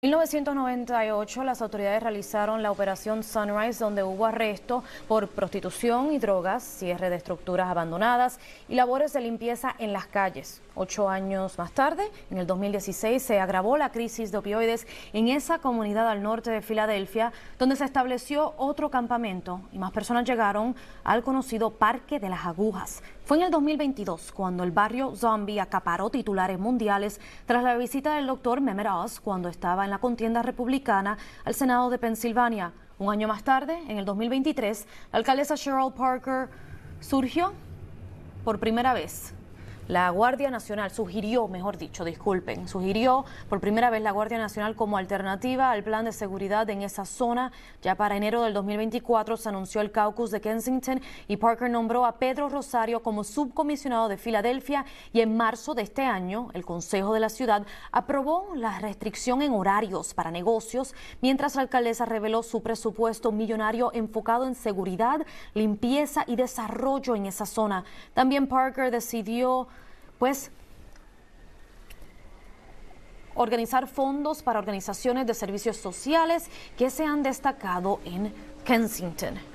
En 1998 las autoridades realizaron la operación Sunrise donde hubo arresto por prostitución y drogas, cierre de estructuras abandonadas y labores de limpieza en las calles. Ocho años más tarde, en el 2016, se agravó la crisis de opioides en esa comunidad al norte de Filadelfia donde se estableció otro campamento y más personas llegaron al conocido Parque de las Agujas. Fue en el 2022 cuando el barrio zombie acaparó titulares mundiales tras la visita del doctor Mehmet cuando estaba en la contienda republicana al Senado de Pensilvania. Un año más tarde, en el 2023, la alcaldesa Cheryl Parker surgió por primera vez la Guardia Nacional sugirió, mejor dicho, disculpen, sugirió por primera vez la Guardia Nacional como alternativa al plan de seguridad en esa zona. Ya para enero del 2024 se anunció el caucus de Kensington y Parker nombró a Pedro Rosario como subcomisionado de Filadelfia y en marzo de este año el Consejo de la Ciudad aprobó la restricción en horarios para negocios, mientras la alcaldesa reveló su presupuesto millonario enfocado en seguridad, limpieza y desarrollo en esa zona. También Parker decidió pues organizar fondos para organizaciones de servicios sociales que se han destacado en Kensington.